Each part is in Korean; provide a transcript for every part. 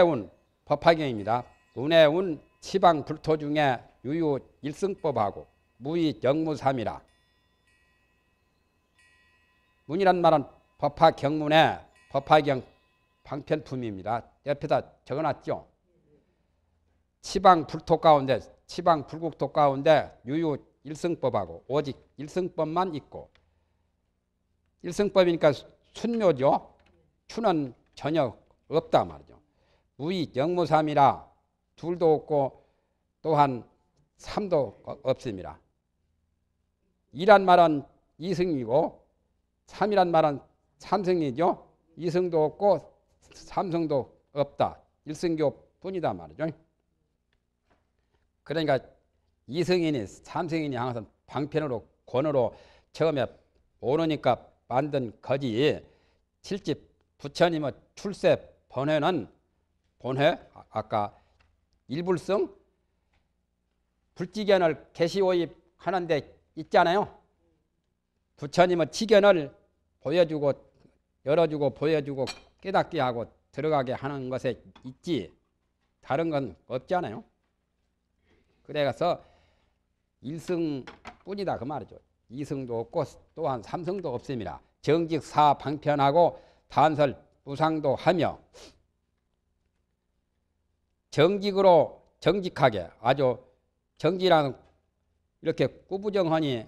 운해운 법화경입니다. 운해운 지방 불토 중에 유유 일승법하고 무의 경무삼이라. 문이란 말은 법화 경문의 법화경 방편품입니다. 옆에다 적어놨죠. 치방 불토 가운데 치방 불국토 가운데 유유 일승법하고 오직 일승법만 있고 일승법이니까 순묘죠. 추는 전혀 없다 말이죠. 우익 영무삼이라 둘도 없고 또한 삼도 없습니다. 이란 말은 이승이고 삼이란 말은 삼승이죠. 이승도 없고 삼성도 없다. 일승교 뿐이다 말이죠. 그러니까 이승이니 삼승이니 항상 방편으로 권으로 처음에 오르니까 만든 거지 실집 부처님의 출세 번뇌는 본회 아, 아까 일불성 불지견을 개시오입 하는데 있잖아요. 부처님은 지견을 보여주고 열어주고 보여주고 깨닫게 하고 들어가게 하는 것에 있지 다른 건 없잖아요. 그래서 일승뿐이다 그 말이죠. 이승도 없고 또한 삼승도 없습니다. 정직 사 방편하고 단설 부상도 하며 정직으로 정직하게 아주 정직이라는 이렇게 꾸부정하니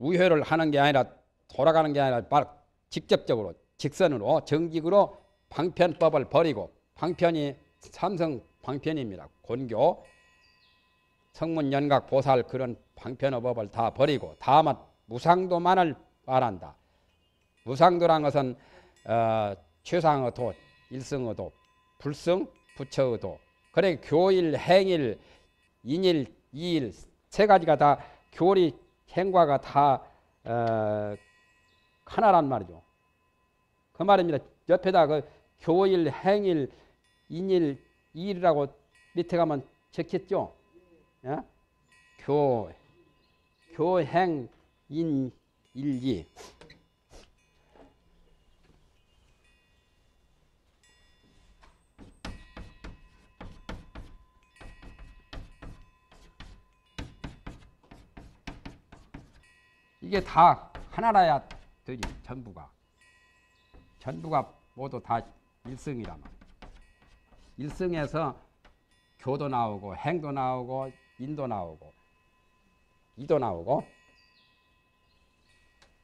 우회를 하는 게 아니라 돌아가는 게 아니라 바로 직접적으로 직선으로 정직으로 방편법을 버리고 방편이 삼성 방편입니다. 곤교 성문 연각 보살 그런 방편어법을 다 버리고 다만 무상도만을 말한다. 무상도란 것은 어, 최상의도, 일승의도, 불승, 부처의도, 그래 교일, 행일, 인일, 이일 세 가지가 다 교리, 행과가 다 어, 하나란 말이죠. 그 말입니다. 옆에다 그 교일, 행일, 인일, 이일이라고 밑에 가면 적혔죠. 예? 교, 교행, 인, 일기. 이게 다하나라야 되지 전부가 전부가 모두 다 일승이란 말이죠. 일승에서 교도 나오고 행도 나오고 인도 나오고 이도 나오고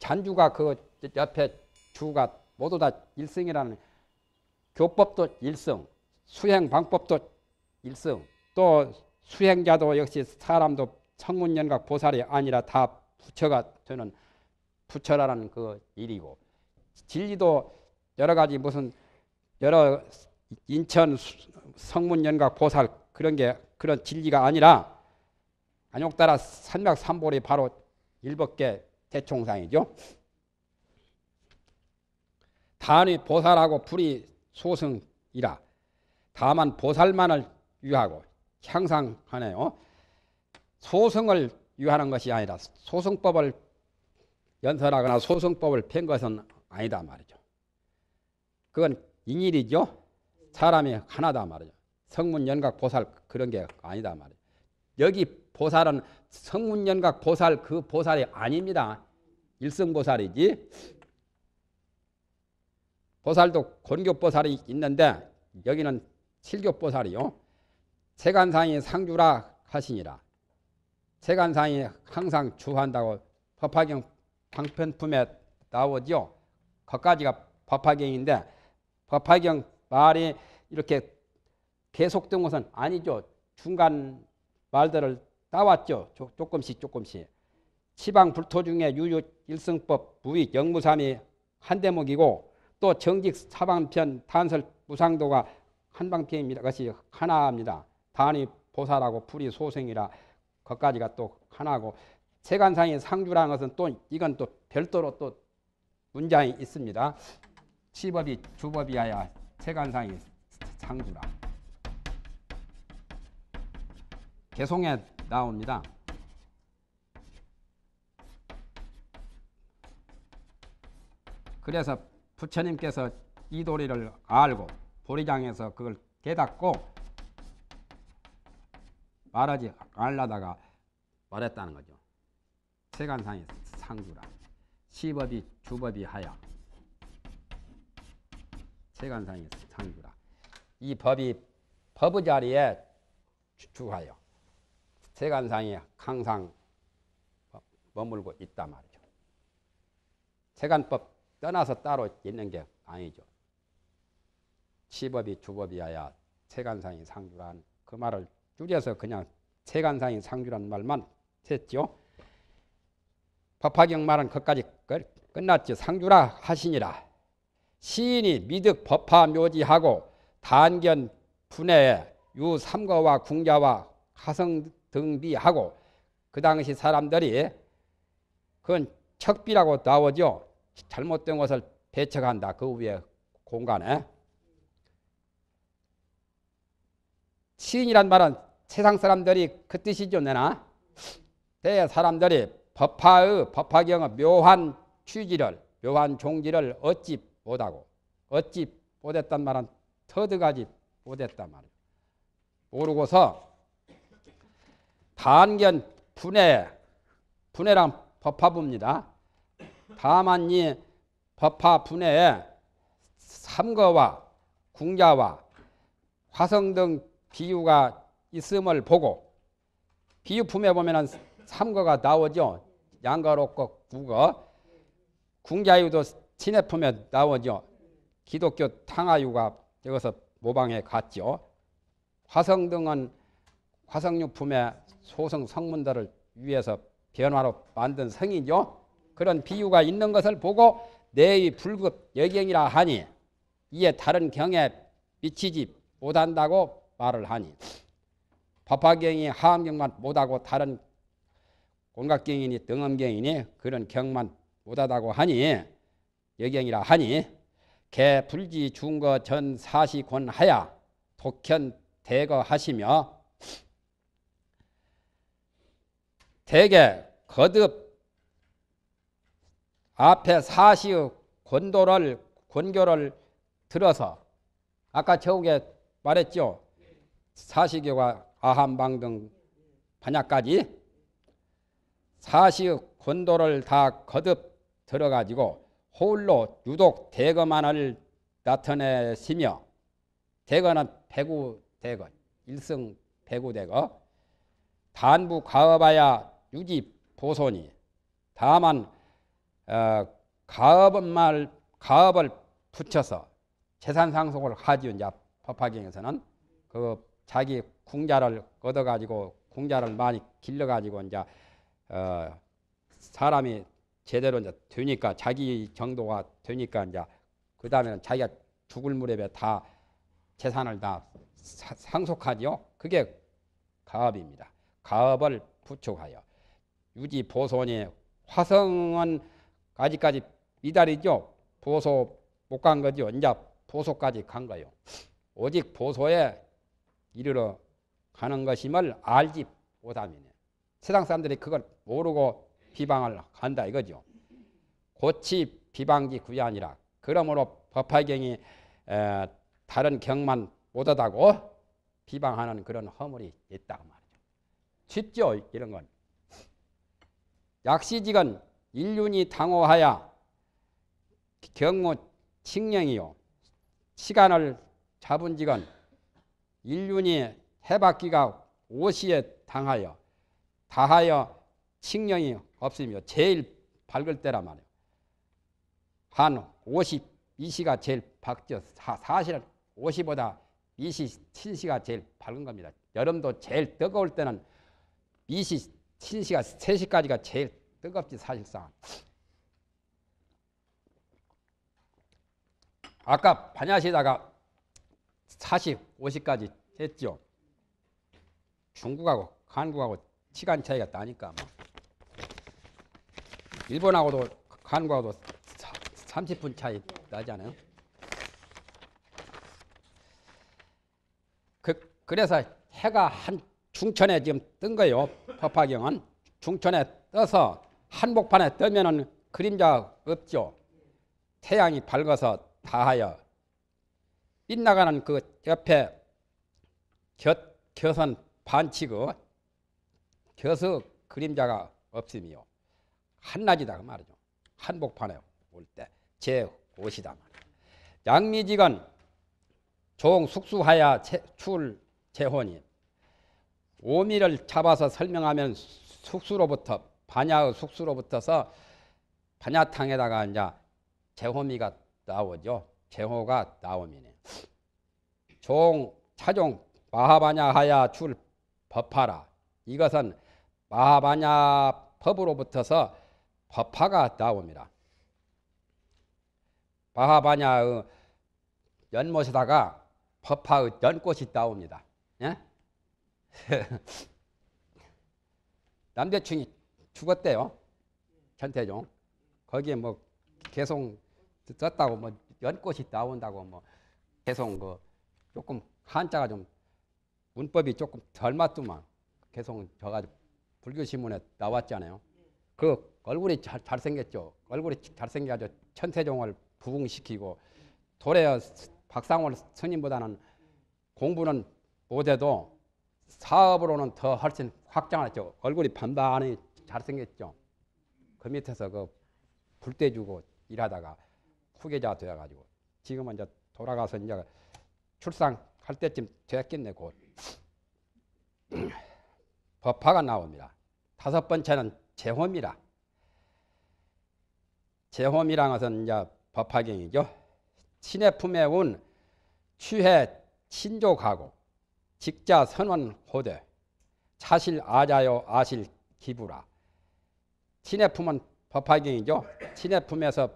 잔주가 그 옆에 주가 모두 다 일승이라는 교법도 일승 수행 방법도 일승 또 수행자도 역시 사람도 청문연각 보살이 아니라 다 부처가 되는 부처라는 그 일이고 진리도 여러 가지 무슨 여러 인천 성문연각 보살 그런 게 그런 진리가 아니라 안욕따라 산맥삼보리 바로 일법계 대총상이죠. 단위 보살하고 불이 소승이라 다만 보살만을 유하고 향상하네요. 소승을 유하는 것이 아니라 소송법을 연설하거나 소송법을 편 것은 아니다 말이죠. 그건 인일이죠. 사람이 하나다 말이죠. 성문 연각 보살 그런 게 아니다 말이죠. 여기 보살은 성문 연각 보살 그 보살이 아닙니다. 일성 보살이지. 보살도 권교 보살이 있는데 여기는 칠교 보살이요. 세간상이 상주라 하시니라. 세간상이 항상 주한다고 법화경 방편품에 나오죠. 거까지가 법화경인데 법화경 말이 이렇게 계속된 것은 아니죠. 중간 말들을 따왔죠. 조금씩 조금씩. 시방 불토 중에 유유 일승법 부위 영무삼이 한 대목이고 또 정직 사방편 탄설 무상도가 한방편입니다. 그것이 하나입니다. 단이 보살하고 풀이 소생이라 거까지가 또 하나고 세간상의 상주라는 것은 또 이건 또 별도로 또 문장이 있습니다. 치법이 주법이어야 세간상이 상주라. 개송에 나옵니다. 그래서 부처님께서 이 도리를 알고 보리장에서 그걸 깨닫고 말하지 말라다가 말했다는 거죠. 세간상이 상구라. 시법이 주법이 하야. 세간상이 상구라. 이 법이 법의 자리에 주하여 세간상이 항상 머물고 있단 말이죠. 세간법 떠나서 따로 있는 게 아니죠. 시법이 주법이하야 세간상이 상주란 그 말을 줄여서 그냥 세간상인 상주란 말만 했죠. 법화경 말은 그까지 끝났죠. 상주라 하시니라. 시인이 미득 법화 묘지하고 단견 분해 유삼거와 궁자와 하성 등비하고 그 당시 사람들이 그건 척비라고 나오죠. 잘못된 것을 배척한다. 그 위에 공간에. 시인이란 말은 세상 사람들이 그 뜻이죠, 내나? 대 사람들이 법화의 법화경의 묘한 취지를 묘한 종지를 어찌 못하고 어찌 못했단 말은 터득하지 못했단 말이에 모르고서 반견 분해 분해랑 법화부입니다. 다만 이 법화 분해에 삼거와 궁자와 화성 등 비유가 있음을 보고 비유품에 보면은 삼거가 나오죠. 양가로거 구거 궁자유도 친해 품에 나오죠. 기독교 탕아유가 여기서 모방에 갔죠. 화성 등은 화성유품의 소성 성문들을 위해서 변화로 만든 성이죠. 그런 비유가 있는 것을 보고 내의 불급 여경이라 하니 이에 다른 경에 미치지 못한다고 말을 하니 파파경이 하암경만 못하고 다른 공각경이니 등엄경이니 그런 경만 못하다고 하니 여경이라 하니 개 불지 중거 전 사시권 하야 독현 대거 하시며 대개 거듭 앞에 사시의 권도를 권교를 들어서 아까 저우에 말했죠 사시교가 아함방 등 반야까지 사시 권도를 다 거듭 들어가지고 홀로 유독 대거만을 나타내시며 대거는 배구 대거 일승 배구 대거 단부 가업하야 유지 보손이 다만 어, 가업은 말 가업을 붙여서 재산 상속을 하지요. 이제 법화경에서는 그 자기 궁자를 얻어 가지고 궁자를 많이 길러 가지고 이제 어 사람이 제대로 이제 되니까 자기 정도가 되니까 이제 그다음에는 자기가 죽을 무렵에 다 재산을 다 상속하지요. 그게 가업입니다. 가업을 부축하여 유지 보손이 화성은 아직까지 미달이죠. 보소 못 간 거죠. 이제 보소까지 간 거요. 오직 보소에 이르러 가는 것임을 알지 못함이네. 세상 사람들이 그걸 모르고 비방을 한다 이거죠. 고치 비방지 구야 아니라 그러므로 법화경이 다른 경만 못하다고 비방하는 그런 허물이 있다 고 그 말이죠. 쉽죠 이런 건. 약시직은 인륜이 당호하여 경무 칙령이요. 시간을 잡은 직은 인륜이 해바퀴가 오시에 당하여 다하여 칙령이 없으며 제일 밝을 때라 말이에요. 한5 2시가 제일 밝죠. 사실 은 50보다 2시, 7시가 제일 밝은 겁니다. 여름도 제일 뜨거울 때는 2시, 7시가 3시까지가 제일 뜨겁지 사실상. 아까 반야시다가 40, 50까지 했죠. 중국하고 한국하고 시간 차이가 나니까 뭐. 일본하고도 한국하고도 30분 차이 나지 않아요? 그, 그래서 해가 한 중천에 지금 뜬 거예요. 법화경은 중천에 떠서 한복판에 뜨면은 그림자 없죠. 태양이 밝아서 다하여 빛나가는 그 옆에 곁, 곁선 반칙은 겨서 그림자가 없음이요. 한낮이다 그 말이죠. 한복판에 올 때제 옷이다 말이죠. 양미직은 종 숙수하야 출 재혼이 오미를 잡아서 설명하면 숙수로부터 반야의 숙수로부터서 반야탕에다가 이제 재호미가 나오죠. 재호가 나오미네. 종 차종 마하바냐 하야 출 법화라 이것은 바바냐 법으로 붙어서 법화가 나옵니다. 바하바냐의 연못에다가 법화의 연꽃이 나옵니다. 예? 남대충이 죽었대요. 전태종. 거기에 뭐 계속 썼다고 뭐 연꽃이 나온다고 뭐 계속 그 조금 한자가 좀 문법이 조금 덜 맞더만 계속 저가 불교신문에 나왔잖아요. 그 얼굴이 잘, 잘생겼죠. 얼굴이 잘생겨서 천태종을 부흥시키고 도래 박상원 스님보다는 공부는 못해도 사업으로는 더 훨씬 확장을 했죠. 얼굴이 반반이 잘생겼죠. 그 밑에서 그 불대주고 일하다가 후계자 되어가지고 지금은 이제 돌아가서 이제 출산할 때쯤 되 됐겠네 곧. 법화가 나옵니다. 다섯 번째는 재홈이라. 재홈이란 것은 이제 법화경이죠. 친의 품에 온 취해 친족하고 직자 선원 호대 차실 아자요 아실 기부라. 친의 품은 법화경이죠. 친의 품에서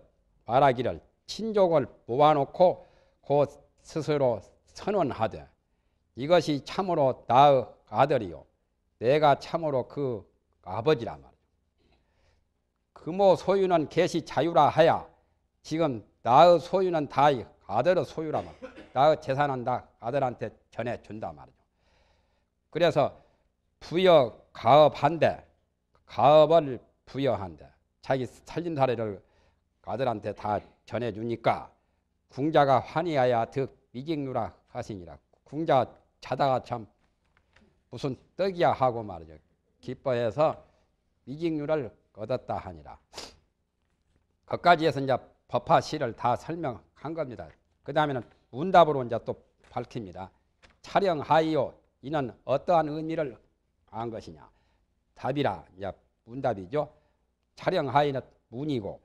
말하기를 친족을 모아놓고 곧 스스로 선언하되 이것이 참으로 나의 아들이요 내가 참으로 그 아버지란 말이요 금호 소유는 개시 자유라 하야 지금 나의 소유는 다 아들의 소유라 말이요 나의 재산은 다 아들한테 전해 준다 말이죠 그래서 부여 가업한데 가업을 부여한데 자기 살림 사례를 아들한테 다 전해 주니까 궁자가 환희하야 득 미직누라 하시니라 궁자 자다가 참 무슨 떡이야 하고 말이죠. 기뻐해서 미직류을 얻었다 하니라. 거까지 해서 이제 법화시를 다 설명한 겁니다. 그 다음에는 문답으로 이제 또 밝힙니다. 촬영하이요 이는 어떠한 의미를 안 것이냐. 답이라 이제 문답이죠. 촬영하이는 문이고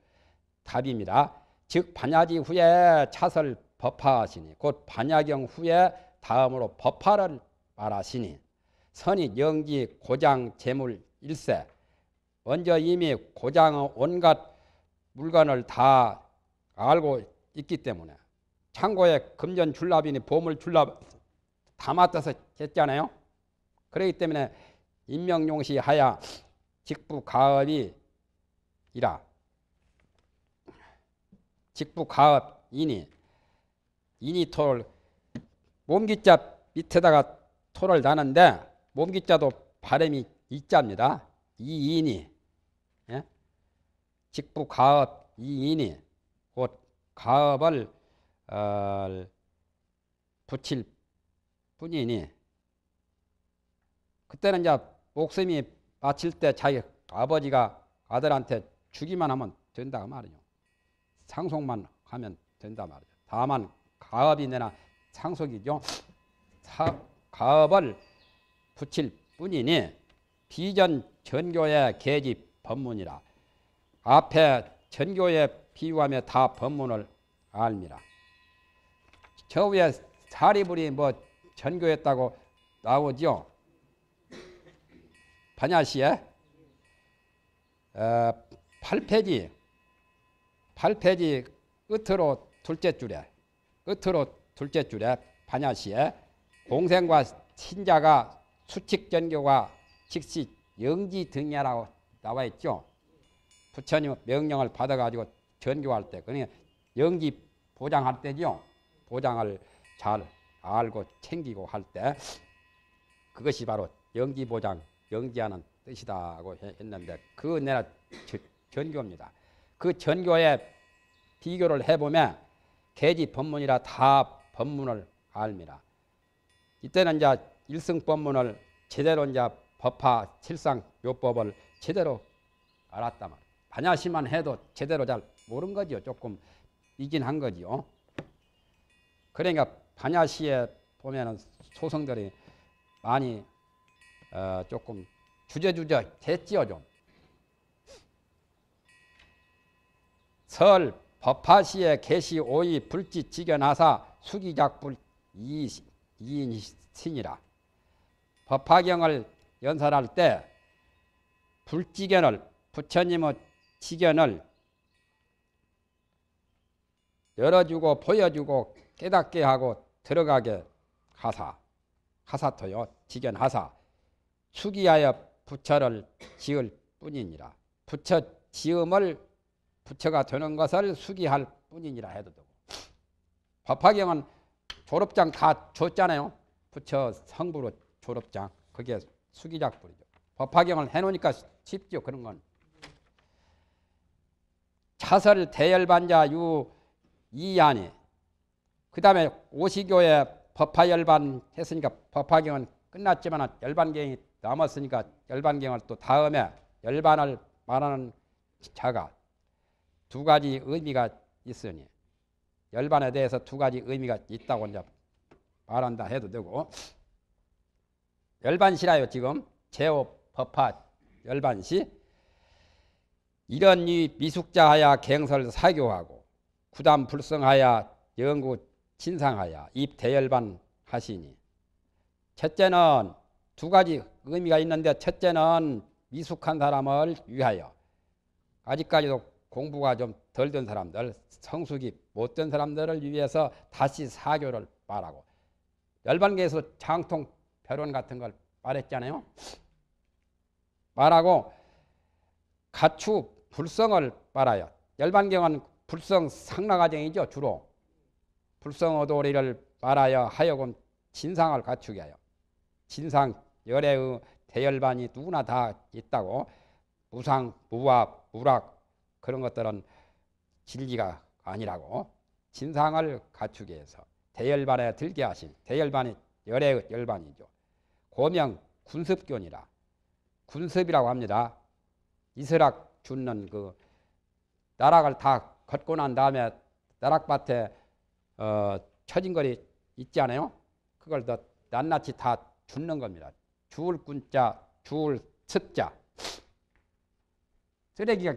답입니다. 즉 반야지 후에 차설 법화하시니 곧 반야경 후에 다음으로 법화를 말하시니 선이 영지 고장 재물 일세 먼저 이미 고장은 온갖 물건을 다 알고 있기 때문에 창고에 금전 줄납이니 보물 줄납 다 맡아서 했잖아요. 그렇기 때문에 임명용시 하야 직부 가업이라 직부 가업 이니 이니 토를 몸기자 밑에다가 토를 나는데 몸기자도 발음이 이자입니다. 이인이 예? 직부 가업 이인이 곧 가업을 어, 붙일 뿐이니 그때는 이제 목숨이 바칠 때 자기 아버지가 아들한테 주기만 하면 된다 말이죠. 상속만 하면 된다 말이죠. 다만 가업이 내나 상속이죠. 사, 가업을 붙일 뿐이니 비전 전교의 계집 법문이라 앞에 전교에 비유하며 다 법문을 압니라저 위에 사리불이 뭐 전교했다고 나오죠 반야시에 어, 8페이지 8페이지 끝으로 둘째 줄에 끝으로 둘째 줄에 반야시에 공생과 신자가 수칙전교가 즉시 영지 등야라고 나와 있죠. 부처님 명령을 받아가지고 전교할 때, 그러니까 영지 보장할 때죠. 보장을 잘 알고 챙기고 할 때, 그것이 바로 영지 보장, 영지하는 뜻이다고 했는데, 그 내가 전교입니다. 그 전교에 비교를 해보면, 계지 법문이라 다 법문을 알미라. 이때는 이제 일승법문을 제대로 이제 법화 칠상 요법을 제대로 알았다 말. 반야시만 해도 제대로 잘 모른 거지요. 조금 이긴한 거지요. 그러니까 반야시에 보면은 소성들이 많이 어 조금 주저주저 됐지요 좀. 설 법화시에 개시 오이 불지 지겨나사 수기작불 이인신이라. 법화경을 연설할때 불지견을 부처님의 지견을 열어주고 보여주고 깨닫게 하고 들어가게 하사 하사토요 지견 하사 수기하여 부처를 지을 뿐이니라 부처 지음을 부처가 되는 것을 수기할 뿐이니라 해도 되고 법화경은 졸업장 다 줬잖아요 부처 성부로 졸업장 그게 수기작불이죠. 법화경을 해놓으니까 쉽죠. 그런 건. 차설 대열반자 유 이안이 그 다음에 오시교에 법화열반 했으니까 법화경은 끝났지만 열반경이 남았으니까 열반경을 또 다음에 열반을 말하는 자가 두 가지 의미가 있으니 열반에 대해서 두 가지 의미가 있다고 이제 말한다 해도 되고 열반시라요 지금 제호 법화 열반시 이런 이 미숙자하야 갱설 사교하고 구단 불성하야 영구 진상하야 입 대열반 하시니 첫째는 두 가지 의미가 있는데 첫째는 미숙한 사람을 위하여 아직까지도 공부가 좀 덜 된 사람들 성숙이 못된 사람들을 위해서 다시 사교를 말하고 열반계에서 장통 결혼 같은 걸 말했잖아요. 말하고 가추 불성을 말하여 열반경은 불성 상라가정이죠 주로 불성어도리를 말하여 하여금 진상을 갖추게 하여 진상 열애의 대열반이 누구나 다 있다고 무상 무와 무락 그런 것들은 진리가 아니라고 진상을 갖추게 해서 대열반에 들게 하신 대열반이 열애 열반이죠 고명 군습견이라 군습이라고 합니다. 이스락 죽는 그 나락을 다 걷고 난 다음에 나락밭에 어, 처진거리 있지 않아요? 그걸 더 낱낱이 다 죽는 겁니다. 죽을 군자, 죽을 습자. 쓰레기가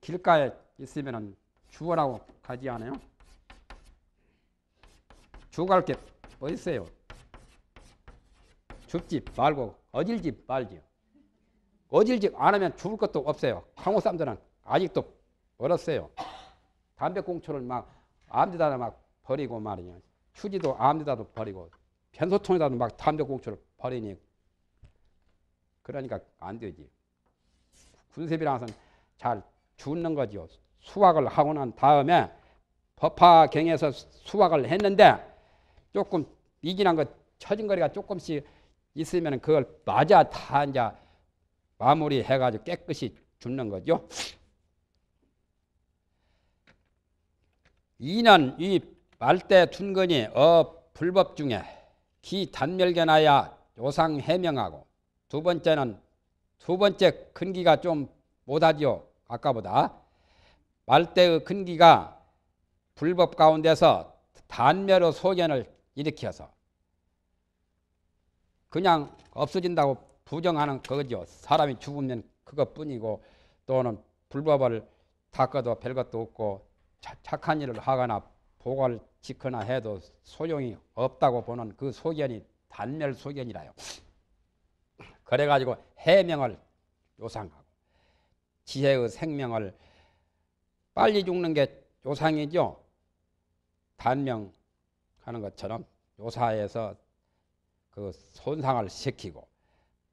길가에 있으면 주워라고 가지 않아요? 주워갈 게어딨어요 뭐 죽지 말고 어질지 말지요. 어질지 안 하면 죽을 것도 없어요. 항우 사람들은 아직도 어렸어요. 담배꽁초를 막 아무데다나 막 버리고 말이냐. 휴지도 아무데다도 버리고 변소통에다도 막 담배꽁초를 버리니 그러니까 안 되지. 군세비라서 잘 죽는 거지요. 수확을 하고 난 다음에 법화경에서 수확을 했는데 조금 미진한 것 처진거리가 조금씩 있으면 그걸 맞아 다 이제 마무리해가지고 깨끗이 죽는 거죠. 이는 이 말대 둔근이 어 불법 중에 기 단멸견하야 요상 해명하고 두 번째는 두 번째 근기가 좀 못하지요. 아까보다 말대의 근기가 불법 가운데서 단멸의 소견을 일으켜서 그냥 없어진다고 부정하는 거죠. 사람이 죽으면 그것뿐이고 또는 불법을 닦아도 별것도 없고 착한 일을 하거나 보을 지거나 해도 소용이 없다고 보는 그 소견이 단멸 소견이라요. 그래가지고 해명을 요상하고 지혜의 생명을 빨리 죽는 게 요상이죠. 단명하는 것처럼 요사에서 그 손상을 시키고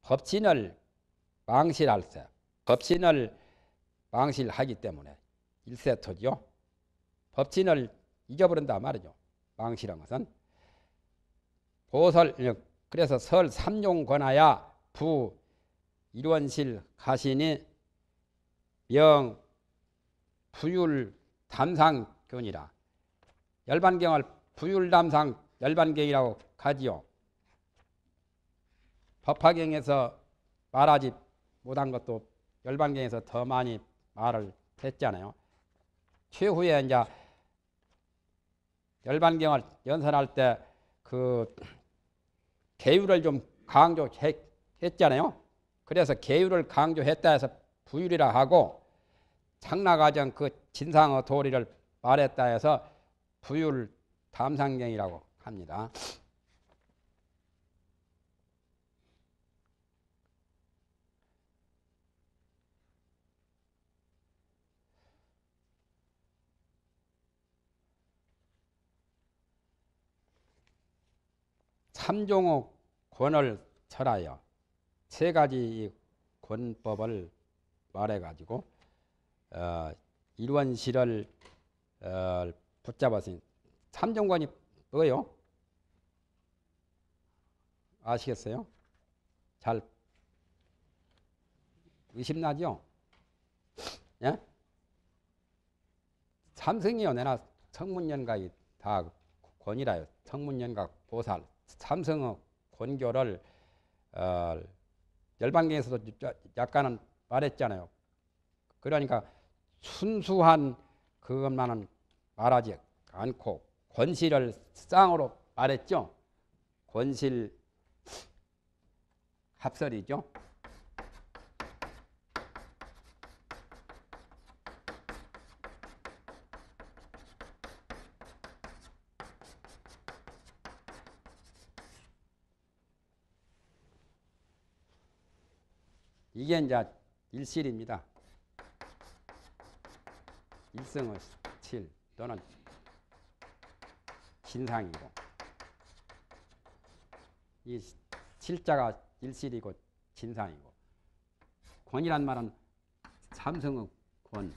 법신을 망실할 세 법신을 망실하기 때문에 일세토지요 법신을 잊어버린다 말이죠. 망실한 것은 보설 그래서 설삼종 권하야 부 일원실 가시니 명 부율 담상견이라 열반경을 부율 담상 열반경이라고 가지요. 법화경에서 말하지 못한 것도 열반경에서 더 많이 말을 했잖아요. 최후에 이제 열반경을 연산할 때그 개유를 좀 강조했잖아요. 그래서 개유를 강조했다 해서 부율이라 하고 장나가정 그 진상의 도리를 말했다 해서 부율 담상경이라고 합니다. 삼종의 권을 철하여 세 가지 권법을 말해가지고 어, 일원실을 어, 붙잡았으니 삼종권이 뭐예요? 아시겠어요? 잘 의심나죠? 예? 삼승이요 내나 성문연각이 다 권이라요 성문연각 보살 삼성의 권교를 어, 열반경에서도 약간은 말했잖아요. 그러니까 순수한 그것만은 말하지 않고 권실을 쌍으로 말했죠. 권실 합설이죠. 이게 이제 일실입니다. 일성의 7 또는 진상이고 이 7자가 일실이고 진상이고 권이란 말은 삼성의 권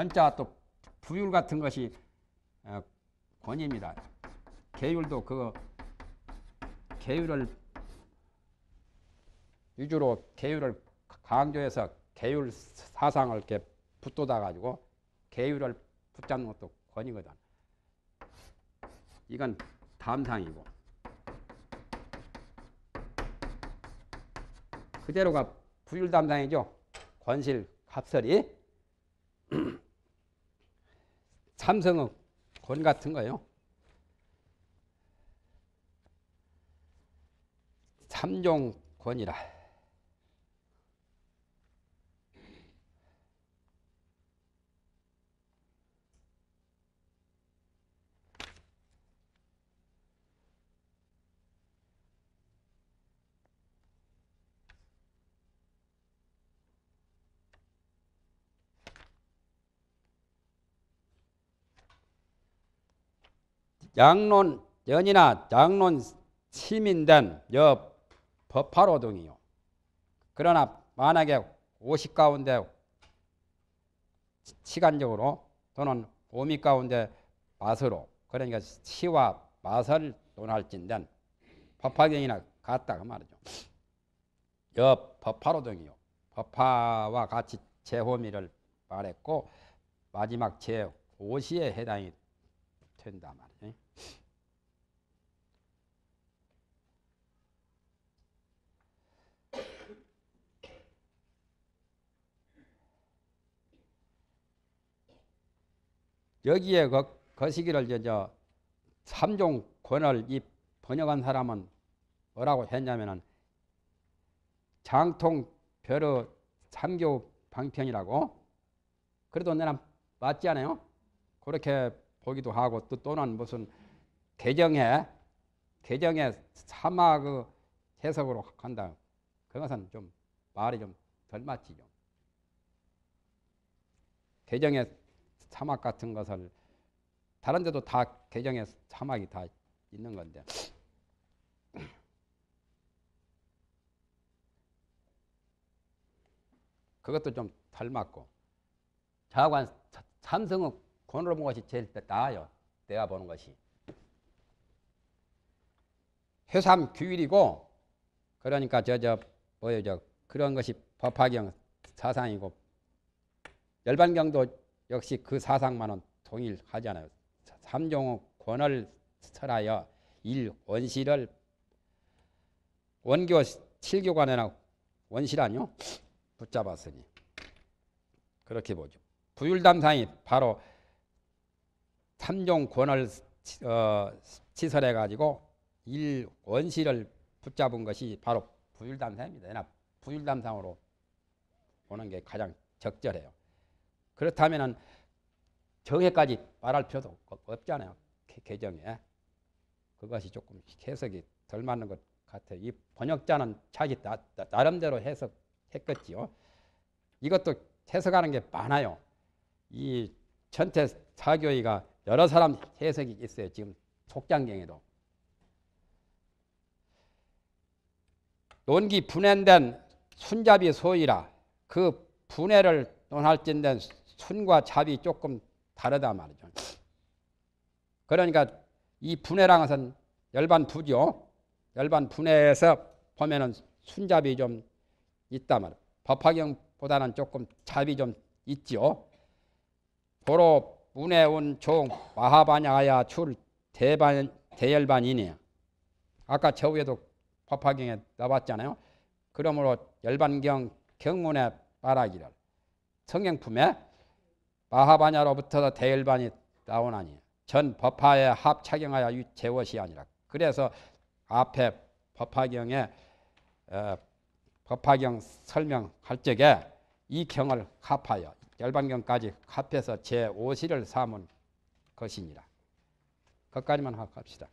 권자 또 부율 같은 것이 어, 권입니다. 계율도 그 계율을 위주로 계율을 강조해서 계율 사상을 이렇게 붙도다 가지고 계율을 붙잡는 것도 권이거든. 이건 담상이고 그대로가 부율 담상이죠. 권실 합설이 삼성은 권 같은 거요. 삼종권이라. 양론 연이나 양론 시인된여 법화로 등이요. 그러나 만약에 50 가운데 시간적으로 또는 5미 가운데 맛으로 그러니까 시와 맛을 논할진된 법화경이나 같다 그 말이죠. 여 법화로 등이요. 법화와 같이 제호미를 말했고 마지막 제5시에 해당이 된다만. 여기에 거, 거시기를 저저 3종 권을 이 번역한 사람은 뭐라고 했냐면은 장통 별의 삼교 방편이라고 그래도 내가 맞지 않아요? 그렇게 보기도 하고 또 또는 무슨 개정에 개정에 사마 그 해석으로 한다 그것은 좀 말이 좀 덜 맞지죠. 개정에 사막 같은 것을 다른 데도 다개정해서사막이다 있는 건데 그것도 좀닮았고 자관 삼성은 권으로 본 것이 제일 나아요. 내가 보는 것이 해삼 규율이고 그러니까 저저 뭐예요 저 그런 것이 법화경 사상이고 열반경도 역시 그 사상만은 동일하지 않아요. 삼종 권을 설하여 일 원시를 원교 7교관에나 원시라뇨 붙잡았으니 그렇게 보죠. 부율담상이 바로 삼종 권을 어, 치설해 가지고 일 원시를 붙잡은 것이 바로 부율담상입니다. 부율담상으로 보는 게 가장 적절해요. 그렇다면 정해까지 말할 필요도 없잖아요. 개정에. 그것이 조금 해석이 덜 맞는 것 같아요. 이 번역자는 자기 나, 나름대로 해석했겠지요. 이것도 해석하는 게 많아요. 이 전체 사교의가 여러 사람 해석이 있어요. 지금 속장경에도. 논기 분해된 순잡이 소이라 그 분해를 논할진된 손과 잡이 조금 다르다 말이죠. 그러니까 이 분해란 것은 열반 부죠. 열반 분해에서 보면은 순잡이 좀 있다 말이에요. 법화경보다는 조금 잡이 좀 있지요. 도로 문해온종마하바냐야출 대반 대열반이니 아까 저 위에도 법화경에 나왔잖아요. 그러므로 열반경 경문의 말하기를 성경품에 바하바냐로부터 대일반이 나오나니 전 법화에 합착용하여 제워시 아니라 그래서 앞에 법화경에 에, 어, 법화경 설명할 적에 이 경을 합하여 열반경까지 합해서 제5시를 삼은 것이니라. 그까지만 합시다.